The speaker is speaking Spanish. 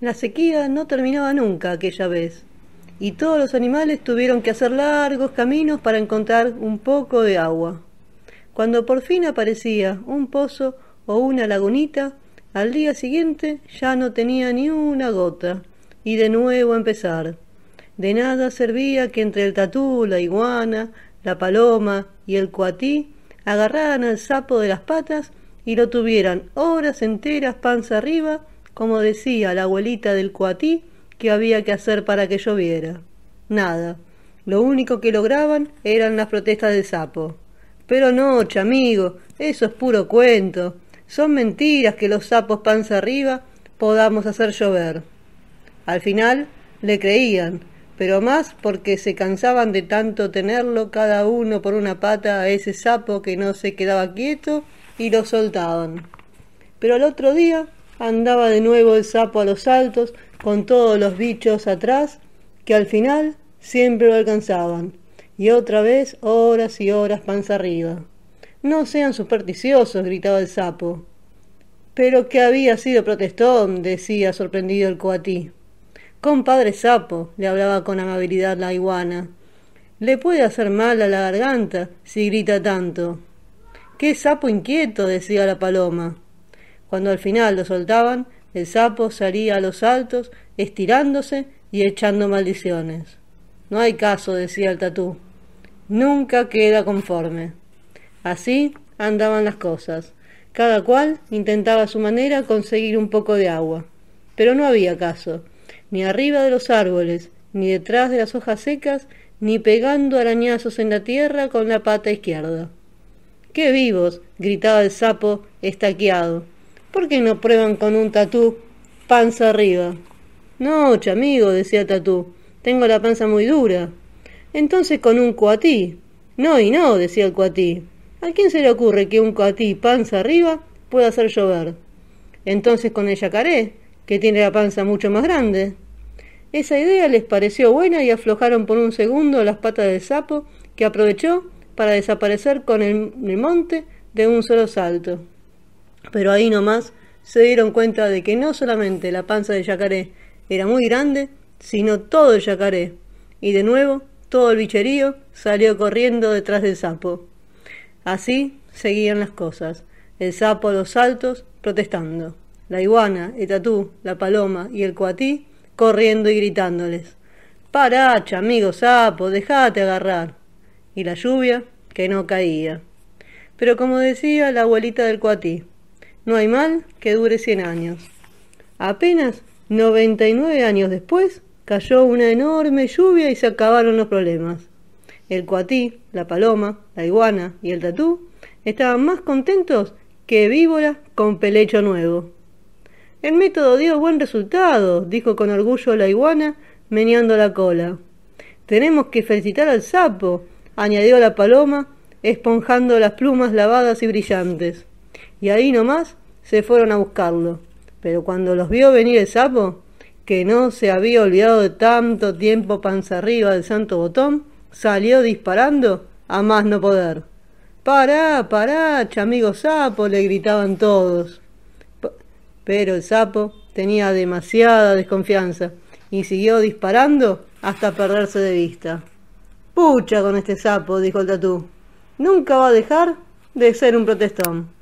La sequía no terminaba nunca aquella vez, y todos los animales tuvieron que hacer largos caminos para encontrar un poco de agua. Cuando por fin aparecía un pozo o una lagunita, al día siguiente ya no tenía ni una gota, y de nuevo empezar. De nada servía que entre el tatú, la iguana, la paloma y el cuatí agarraran al sapo de las patas y lo tuvieran horas enteras panza arriba como decía la abuelita del cuatí, que había que hacer para que lloviera. Nada. Lo único que lograban eran las protestas del sapo. Pero no, amigo eso es puro cuento. Son mentiras que los sapos panza arriba podamos hacer llover. Al final le creían, pero más porque se cansaban de tanto tenerlo cada uno por una pata a ese sapo que no se quedaba quieto y lo soltaban. Pero al otro día andaba de nuevo el sapo a los altos, con todos los bichos atrás, que al final siempre lo alcanzaban, y otra vez horas y horas panza arriba. No sean supersticiosos, gritaba el sapo. Pero que había sido protestón, decía sorprendido el coatí. Compadre sapo, le hablaba con amabilidad la iguana. Le puede hacer mal a la garganta si grita tanto. Qué sapo inquieto, decía la paloma. Cuando al final lo soltaban, el sapo salía a los altos estirándose y echando maldiciones. No hay caso, decía el tatú. Nunca queda conforme. Así andaban las cosas. Cada cual intentaba a su manera conseguir un poco de agua. Pero no había caso, ni arriba de los árboles, ni detrás de las hojas secas, ni pegando arañazos en la tierra con la pata izquierda. ¡Qué vivos! gritaba el sapo estaqueado. ¿Por qué no prueban con un tatú panza arriba? No, chamigo, decía Tatú, tengo la panza muy dura. Entonces con un cuatí. No y no, decía el cuatí. ¿A quién se le ocurre que un cuatí panza arriba pueda hacer llover? Entonces con el yacaré, que tiene la panza mucho más grande. Esa idea les pareció buena y aflojaron por un segundo las patas del sapo, que aprovechó para desaparecer con el monte de un solo salto. Pero ahí nomás se dieron cuenta de que no solamente la panza de yacaré era muy grande, sino todo el yacaré. Y de nuevo, todo el bicherío salió corriendo detrás del sapo. Así seguían las cosas. El sapo a los saltos, protestando. La iguana, el tatú, la paloma y el coatí corriendo y gritándoles. Paracha, amigo sapo, dejate agarrar. Y la lluvia, que no caía. Pero como decía la abuelita del coatí, no hay mal que dure 100 años. Apenas 99 años después, cayó una enorme lluvia y se acabaron los problemas. El cuatí, la paloma, la iguana y el tatú estaban más contentos que víboras con pelecho nuevo. El método dio buen resultado, dijo con orgullo la iguana, meneando la cola. Tenemos que felicitar al sapo, añadió la paloma, esponjando las plumas lavadas y brillantes. Y ahí nomás se fueron a buscarlo. Pero cuando los vio venir el sapo, que no se había olvidado de tanto tiempo panza arriba del santo botón, salió disparando a más no poder. ¡Pará, pará, chamigo sapo! le gritaban todos. Pero el sapo tenía demasiada desconfianza y siguió disparando hasta perderse de vista. Pucha con este sapo, dijo el tatú. Nunca va a dejar de ser un protestón.